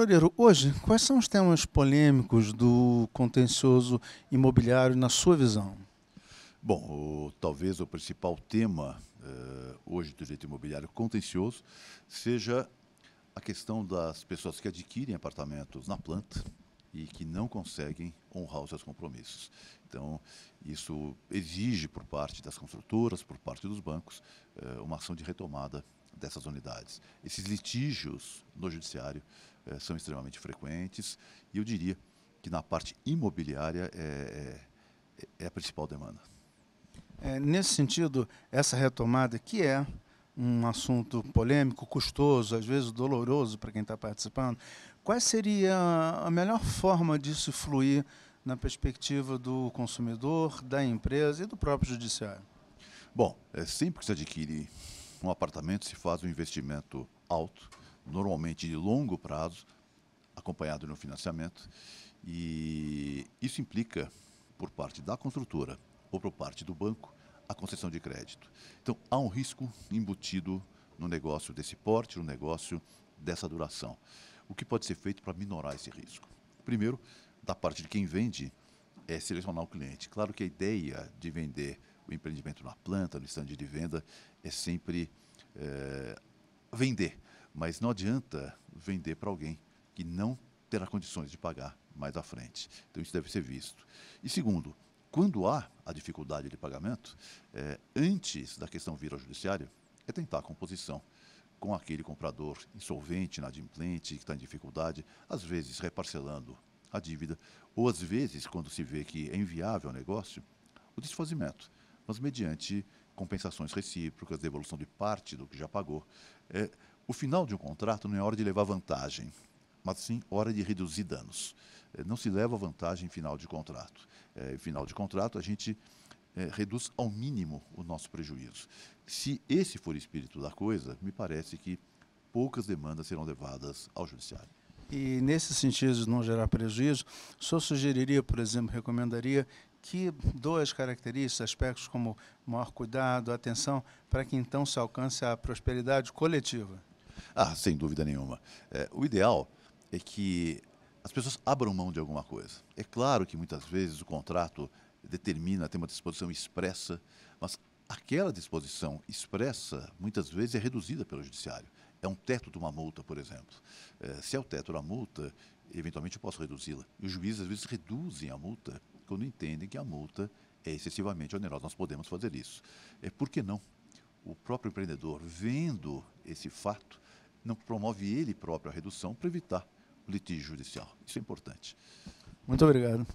Loureiro, hoje, quais são os temas polêmicos do contencioso imobiliário na sua visão? Bom, o, talvez o principal tema eh, hoje do direito imobiliário contencioso seja a questão das pessoas que adquirem apartamentos na planta e que não conseguem honrar os seus compromissos. Então, isso exige, por parte das construtoras, por parte dos bancos, eh, uma ação de retomada dessas unidades. Esses litígios no judiciário eh, são extremamente frequentes e eu diria que na parte imobiliária é, é, é a principal demanda. É, nesse sentido, essa retomada, que é um assunto polêmico, custoso, às vezes doloroso para quem está participando, qual seria a melhor forma disso fluir na perspectiva do consumidor, da empresa e do próprio judiciário? Bom, é sempre que se adquire um apartamento, se faz um investimento alto, normalmente de longo prazo, acompanhado no financiamento, e isso implica, por parte da construtora ou por parte do banco, a concessão de crédito. Então, há um risco embutido no negócio desse porte, no negócio dessa duração. O que pode ser feito para minorar esse risco? Primeiro, da parte de quem vende, é selecionar o cliente. Claro que a ideia de vender o empreendimento na planta, no estande de venda, é sempre é, vender. Mas não adianta vender para alguém que não terá condições de pagar mais à frente. Então, isso deve ser visto. E segundo, quando há a dificuldade de pagamento, é, antes da questão vir ao judiciário, é tentar a composição com aquele comprador insolvente, inadimplente, que está em dificuldade, às vezes reparcelando a dívida. Ou, às vezes, quando se vê que é inviável o negócio, o desfazimento, mas mediante compensações recíprocas, devolução de parte do que já pagou. É, o final de um contrato não é hora de levar vantagem, mas sim hora de reduzir danos. É, não se leva vantagem em final de contrato. É, em final de contrato, a gente é, reduz ao mínimo o nosso prejuízo. Se esse for o espírito da coisa, me parece que poucas demandas serão levadas ao judiciário. E nesse sentido, de não gerar prejuízo, senhor sugeriria, por exemplo, recomendaria que duas características, aspectos como maior cuidado, atenção, para que então se alcance a prosperidade coletiva? Ah, sem dúvida nenhuma. É, o ideal é que as pessoas abram mão de alguma coisa. É claro que muitas vezes o contrato determina, ter uma disposição expressa, mas aquela disposição expressa muitas vezes é reduzida pelo judiciário é um teto de uma multa, por exemplo. É, se é o teto da multa, eventualmente eu posso reduzi-la. E os juízes, às vezes, reduzem a multa quando entendem que a multa é excessivamente onerosa. Nós podemos fazer isso. É, por que não? O próprio empreendedor, vendo esse fato, não promove ele próprio a redução para evitar o litígio judicial. Isso é importante. Muito obrigado.